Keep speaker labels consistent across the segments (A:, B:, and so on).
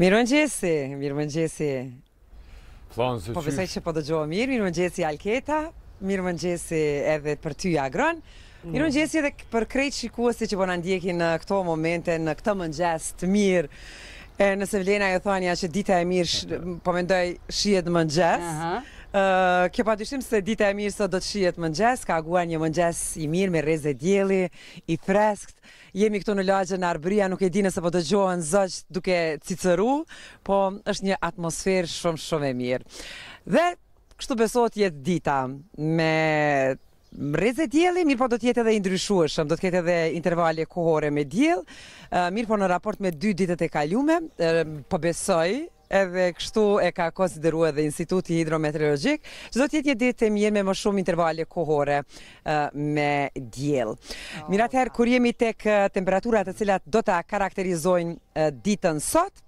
A: Mirë Gjesi, mirë mëngjesi. Flonë Gjesi Po besaj që po gjohë mirë, mirë Alketa, mirë Gjesi edhe për ty Agron. Mm. Mirë Gjesi edhe për krejtë shikuasi që po në ndjekin në këto momente, në këtë mëngjes të mirë. E nëse Vlena jo thonja që dita e mirë, po mendoj shijet mëngjes. Aha. Kjo pa të shimë se dita e mirë sot do të shijet mëngjes, ka guar një mëngjes i mirë me reze djeli, i freskt, jemi këtu në lagje në Arbëria, nuk e di nëse po të gjohë në duke cicëru, po është një atmosferë shumë shumë e mirë. Dhe, kështu besot jetë dita me... Mreze djeli, mirë po do tjetë edhe indryshuëshëm, do t'ketë edhe intervalje kohore me djel, mirë po në raport me dy ditët e kaljume, po besoj, edhe kështu e ka konsideru edhe Instituti Hidrometeorologjik, që do tjetë një ditë e me më shumë intervale kohore me djelë. Oh, Mirat herë, kur jemi tek temperaturat të cilat do të karakterizojnë ditën sotë,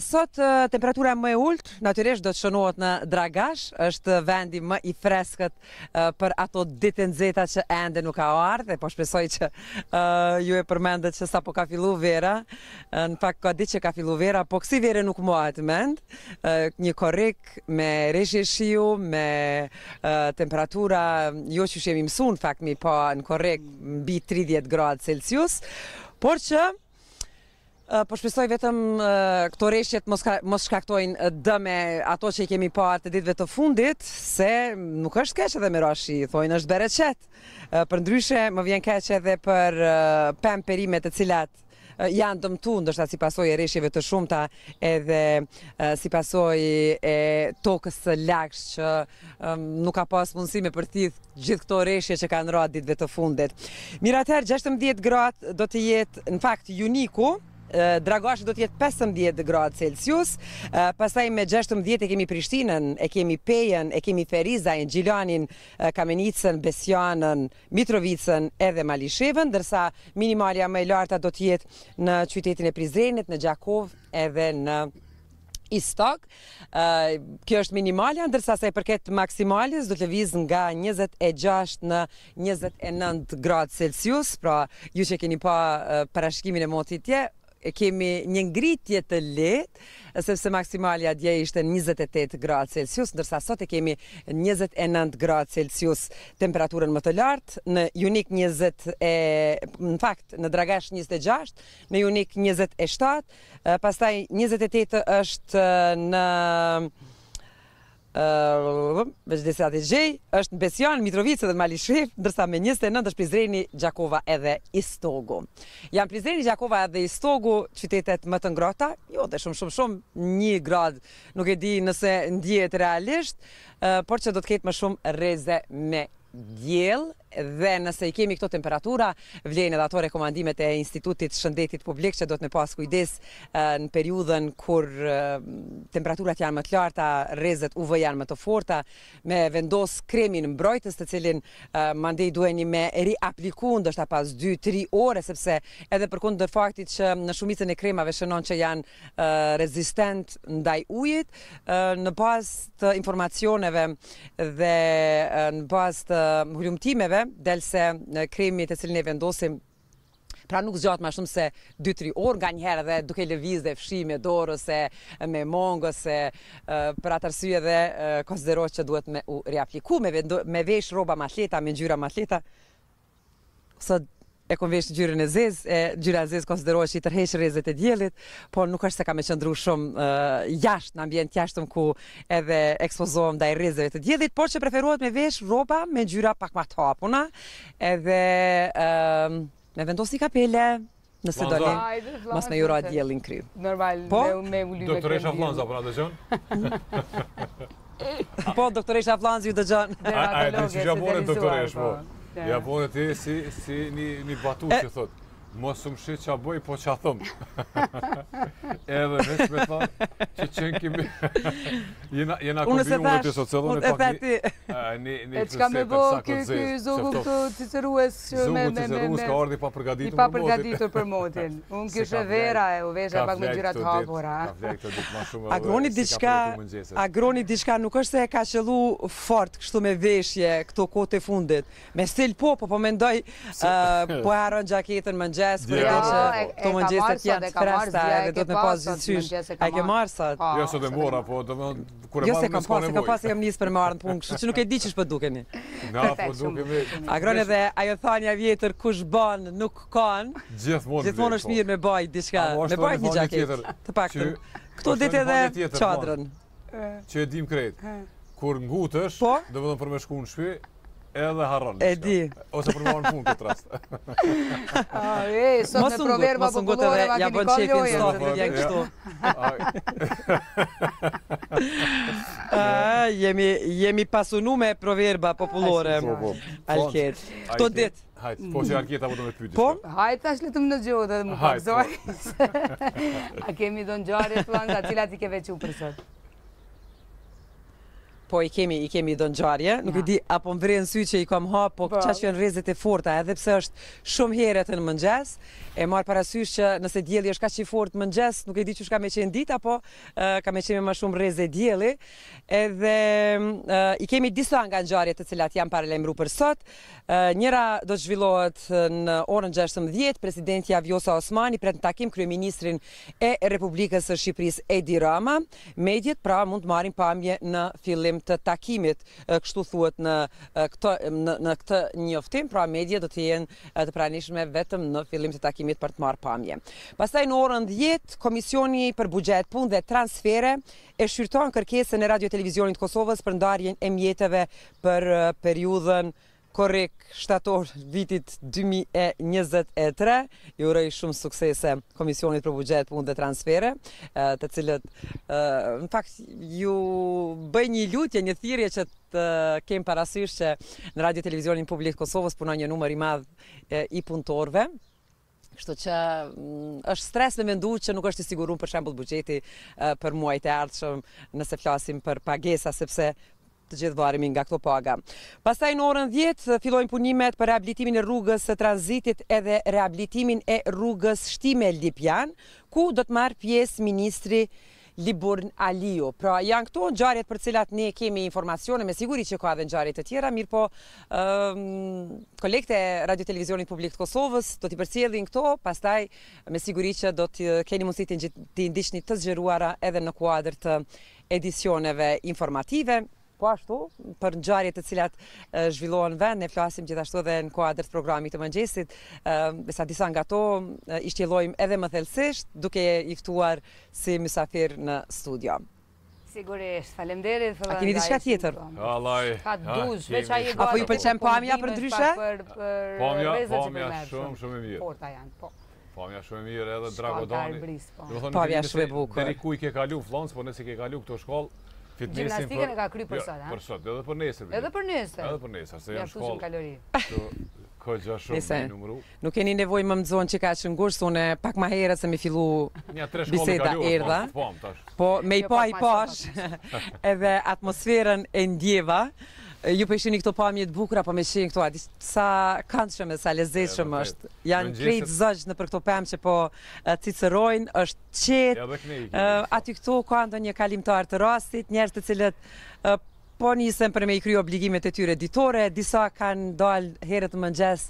A: Sot temperatura më e ullët, natyresh do të shënohet në dragash, është vendi më i freskët për ato ditën zeta që ende nuk ka o ardhe, po shpesoj që ju e përmendet që sa po ka fillu vera, në pak ka ditë që ka fillu vera, po kësi vere nuk mua e të mend, një korek me reshje shiu, me temperatura, jo që shemi mësun, fakt mi po në korek mbi 30 gradë Celsius, por që, Eh, po shpesoj vetëm eh, këto reshjet mos shkaktojnë eh, dëme ato që i kemi parë të ditve të fundit, se nuk është keqë edhe mirashi, thojnë është bereqet. Për ndryshe, më vjen keqë edhe për pen perimet të cilat janë dëmtu, ndështë si pasoj e reshjeve të shumëta edhe si pasoj e tokës të që nuk ka pas mundësime për tithë gjithë këto reshje që ka në ratë ditve të fundit. Mirater, 16 gratë do të jetë në fakt uniku, Dragoashi do të jetë 15 gradë Celsius, pastaj me 16 e kemi Prishtinën, e kemi Pejën, e kemi Ferizajin, Gjilanin, Kamenicën, Besianën, Mitrovicën edhe Malishevën, dërsa minimalja më e larta do të jetë në qytetin e Prizrenit, në Gjakov edhe në i stok. kjo është minimalja, ndërsa sa i përket maksimalis, do të vizë nga 26 në 29 gradë Celsius, pra ju që keni pa parashkimin e motitje, kemi një ngritje të letë, sepse maksimalja dje ishte 28 gradë Celsius, ndërsa sot e kemi 29 gradë Celsius temperaturën më të lartë, në unik 20 e, në fakt, në dragash 26, në unik 27, pastaj 28 është në veç desat i gjej, është në Besion, Mitrovice dhe në Malishif, ndërsa me 29 është Prizreni, Gjakova edhe Istogu. Janë Prizreni, Gjakova edhe Istogu, qytetet më të ngrota, jo dhe shumë shumë shumë një grad, nuk e di nëse ndjetë realisht, por që do të ketë më shumë reze me djelë dhe nëse i kemi këto temperatura, vlejnë edhe ato rekomandimet e institutit shëndetit publik që do të me pas kujdes në periudhën kur temperaturat janë më të larta, rezet UV janë më të forta, me vendos kremin mbrojtës të cilin mandej duheni me eri aplikun dështë pas 2-3 ore, sepse edhe për kundër faktit që në shumicën e kremave shënon që janë rezistent ndaj ujit, në pas të informacioneve dhe në pas të hullumtimeve, delse kremi të cilin e vendosim Pra nuk zgjatë ma shumë se 2-3 orë nga njëherë dhe duke lëviz dhe fshi me dorë ose me mongë ose për atërsyje dhe konsidero që duhet me u reafiku, me vesh roba ma shleta, me njyra ma shleta. Sot e kom vesh gjyrën e zezë, e gjyra e zezë konsiderohet që i tërhesh rezet e djelit, po nuk është se ka me qëndru shumë jashtë në ambient jashtëm ku edhe ekspozohem dhe i rezeve të djelit, por që preferohet me vesh roba me gjyra pak ma hapuna edhe me vendos një kapele, nëse do mas me jura djelin kry. Normal, me po? u lyve kry. Doktoresha po në të Po, doktoresha Flanza ju të gjonë. A e të që gjamore, doktoresha, po? po. Ja, po dhe ti si një batu që thotë. Mos më shi që a po që a thëmë. Edhe veç më tha, që qenë kemi... jena jena kërbi unë të të socialon e pak një... E që ka me bo kjo zogu këtu ciceruës... Zogu ciceruës ka ardhi pa përgatitur për I pa përgatitur për modin. Unë kështë vera e u vezhe pak më gjyra të hapura. A groni diçka... A groni diçka nuk është se e ka qellu fort kështu me veshje këto kote fundit. Me stil po, po po mendoj... Uh, po e haron gjaketën më mëngjes kur ja këto mëngjes të janë freshta edhe do të më pas gjithçysh ai ke marr sa po. jo sot e morra po do të kur e jo, marr më sot e pas jam nis për marrën punë kështu që nuk e di ç'është po dukeni na po dukemi a qron edhe ajo thania e vjetër kush ban, nuk kanë gjithmonë gjithmonë është po. mirë me baj diçka me baj një xhaketë të pak këtu po, ditë edhe çadrën që e dim kret kur ngutësh do të vëmë për më shkuën shpi edhe harron. E di. Ose për mëon fund këtë rast. Ah, e, sot më proverba po bëhet edhe ja bën çekin sot edhe jam këtu. jemi jemi pasunu me proverba popullore. Alket. Këto det? Hajt, po si Alket apo do me pyetish. Po, hajt tash le të më dëgjohet edhe më pak A kemi e planga, të cilat i ke veçuar u sot? po i kemi i kemi do ngjarje, nuk e di apo më vren sy që i kam hap, po çka që janë rrezet e forta, edhe pse është shumë herët në mëngjes, e marr parasysh që nëse dielli është kaq i fortë në mëngjes, nuk e di çka më qen dita, po apo eh, ka më qenë më shumë rreze dielli. Edhe eh, i kemi disa nga ngjarje të cilat janë para lajmëru për sot. Eh, njëra do të zhvillohet në orën 16, presidenti Avjosa Osmani pret takim kryeministrin e Republikës së Shqipërisë Edi Rama. Mediat pra mund të marrin pamje në fillim të takimit, kështu thuhet në këtë në, këtë njoftim, pra media do të jenë të pranishme vetëm në fillim të takimit për të marrë pamje. Pastaj në orën djetë, Komisioni për Buxhet, Punë dhe Transfere e shqyrtojnë kërkesën e Radio Televizionit të Kosovës për ndarjen e mjeteve për periudhën korek shtator vitit 2023, ju rëj shumë suksese Komisionit për Buxhet, Punë dhe Transfere, të cilët, në fakt, ju bëj një lutje, një thirje që të kemë parasysh që në Radio Televizionin Publik Kosovës puna një numër i madhë i punëtorve, Kështu që mm, është stres me mendu që nuk është i sigurun për shembol bugjeti për muajt e ardhëshëm nëse flasim për pagesa, sepse të gjithë varimin nga këto paga. Pasaj në orën 10, eh, fillojnë punimet për rehabilitimin e rrugës së transitit edhe rehabilitimin e rrugës shtime Lipjan, ku do të marë pjesë ministri Liburn Aliu. Pra, janë këto njarjet për cilat ne kemi informacione, me siguri që ka dhe njarjet të tjera, mirë po ehm, kolekte Radio Televizionit Publik të Kosovës do t'i përcjellin këto, pastaj me siguri që do t'i keni mundësit t'i ndishtni të zgjeruara edhe në kuadrë të edicioneve informative. Po ashtu, për ngjarjet të cilat zhvillohen vend, ne flasim gjithashtu edhe në kuadër të programit të mëngjesit, ë sa disa nga to, i shtjellojmë edhe më thellësisht duke i ftuar si mysafir në studio. Sigurisht, faleminderit thonë. A keni diçka tjetër? Po. Allaj. Ka duz, veç ai A Apo ju pëlqen po, pamja për ndryshe? pamja, pamja shumë shumë e mirë. Porta janë, po. Pamja shumë e mirë edhe Dragodani. Po. Do pamja shumë e bukur. Deri ku i ke kalu Flonc, po nëse ke kalu këtë shkollë, Gjimnastikën e ka kry për jo, sot, Për sot, edhe për nesër. Edhe për nesër. Edhe për nesër, se janë shkollë. Ja shkusim kalori. shumë në numru. Nuk e një nevoj më mëndzonë që ka që unë pak ma herë se mi fillu biseda po, erdha. Po, po, po, me i jo, po i posh, edhe atmosferën e ndjeva ju përshini po këto pamje të bukra, po me shini këto ati, sa kanë shumë e sa lezeqë shumë është, janë krejtë zëgjë në për këto pëmë që po cicërojnë, është qetë, aty këto ka ndo një kalim të artë rastit, njerës të cilët po njësën për me i kryo obligimet e tyre ditore, disa kanë dalë herët mëngjes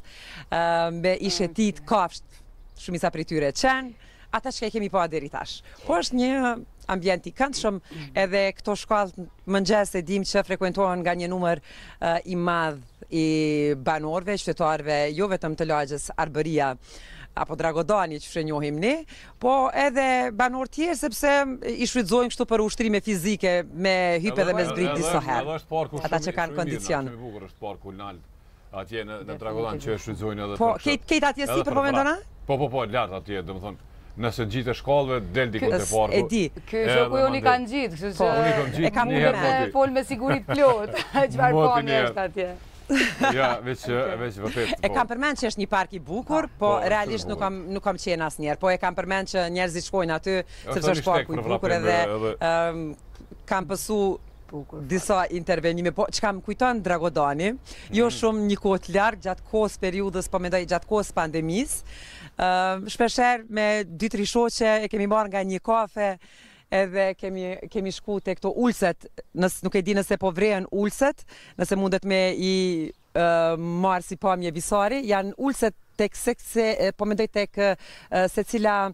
A: me ishetit mm, mm. kafsht, shumisa për i tyre qenë, ata që kemi pa po deri tash. Po është një ambient i këndshëm, mhm. edhe këto shkallë mëngjes e dim që frekuentohen nga një numër eh, i madh i banorve, qytetarëve, jo vetëm të lagjës Arbëria apo Dragodani që shënjohim ne, po edhe banor tjerë sepse i shfrytëzojnë kështu për ushtrime fizike me hype dhe me zbrit disa herë. Ata që kanë kondicion. Është bukur është parku Lnal atje në, Dragodani Dragodan që e shfrytëzojnë edhe. Po, këtë atje si për po mendona? Po, po, po, lart atje, domethënë, nëse të e shkallëve del dikon të parku. E di. Ky unë i kanë gjithë, kështu po, e kam mundur fol me siguri plot. Çfarë po më është atje? ja, veç okay. E po. kam përmend që është një park i bukur, ah, po, po realisht nuk kam nuk kam njerë, asnjëherë, po e kam përmend që njerëzit shkojnë aty sepse është parku i bukur edhe kam pësu disa intervenime, po që kam kujtojnë Dragodani, jo mm. shumë një kohë ljarë, gjatë kohës periudës, po mendoj gjatë kohës pandemis, shpesher me dy tri shoqe e kemi marrë nga një kafe, edhe kemi, kemi shku të këto ulset, nësë nuk e di nëse po vrejën ulset, nëse mundet me i marë si pamje visari, janë ulset tek këse po mendoj tek uh, cila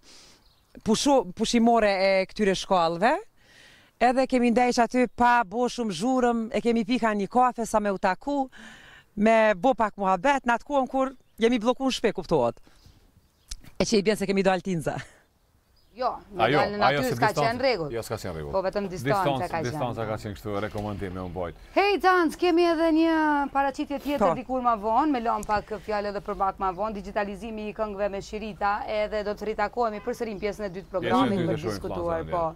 A: pushu, pushimore e këtyre shkallëve, edhe kemi ndesh aty pa bo shumë zhurëm, e kemi pika një kafe sa me u taku, me bo pak mua betë, në atë kuon kur jemi bloku në shpe, kuptuot. E që i bjenë se kemi do altinza. Jo, në dalë në natyrës ka qenë regullë. Jo, s'ka qenë regull, Po, vetëm distance ka qenë. Distance ka qenë kështu, rekomendime unë bojtë. Hej, danës, kemi edhe një paracitje tjetër po. dikur ma vonë, me lom pak fjallë edhe për bakë ma vonë, digitalizimi i këngve me shirita, edhe do të rritakojmë i përsërim pjesën e dytë programin për diskutuar. Po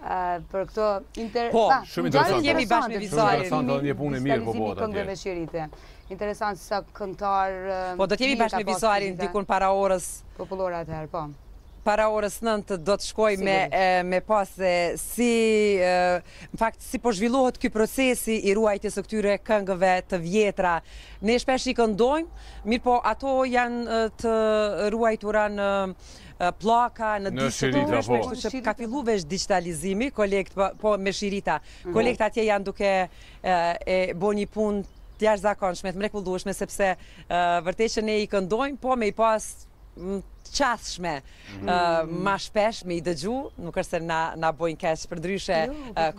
A: për këto interes... Po, shumë interesant. bashkë një punë e mirë po bëhet po, atje. Këngëve sa këntar... Po, do t'jemi bashkë me vizuarit, dikun para orës... Popullore atëherë, po. Para orës nëntë do të shkoj me, me dhe si, në fakt, si po zhvillohet këj procesi i ruajtjes e këtyre këngëve të vjetra. Ne shpesh i këndojmë, mirë po ato janë të ruajtura në plaka, në disë të po. që ka fillu vesh digitalizimi, kolekt, po, po me shirita, mhm. kolekt atje janë duke e bo një pun të jashtë zakonshme, të mrekullueshme, sepse vërte që ne i këndojmë, po me i pas qathshme, mhm. ma shpesh me i dëgju, nuk është se na bojnë kesh për ndryshe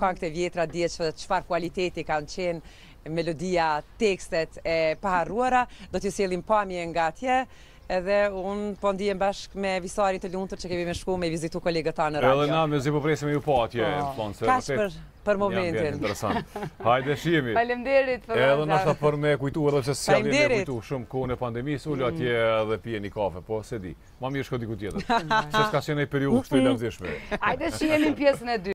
A: kankët jo, e po, vjetra, dje që qëfar kualiteti kanë qenë, melodia, tekstet e paharruara, do t'ju sjelim pamje nga tje, edhe unë po ndihem bashkë me visari të lundër që kemi me shku me vizitu kolegët ta në radio. Edhe na, me zi po presim ju po atje, Ka po. po, Kash për, për momentin. Hajde, shimi. Falem derit. Edhe në ashtë për me kujtu, edhe si s'jallin me kujtu shumë ku në pandemi, s'u mm. atje dhe pje një kafe, po se di. Ma mirë shko diku tjetër. se s'ka qenë e periuk, të i Hajde, shimi në pjesën e dy.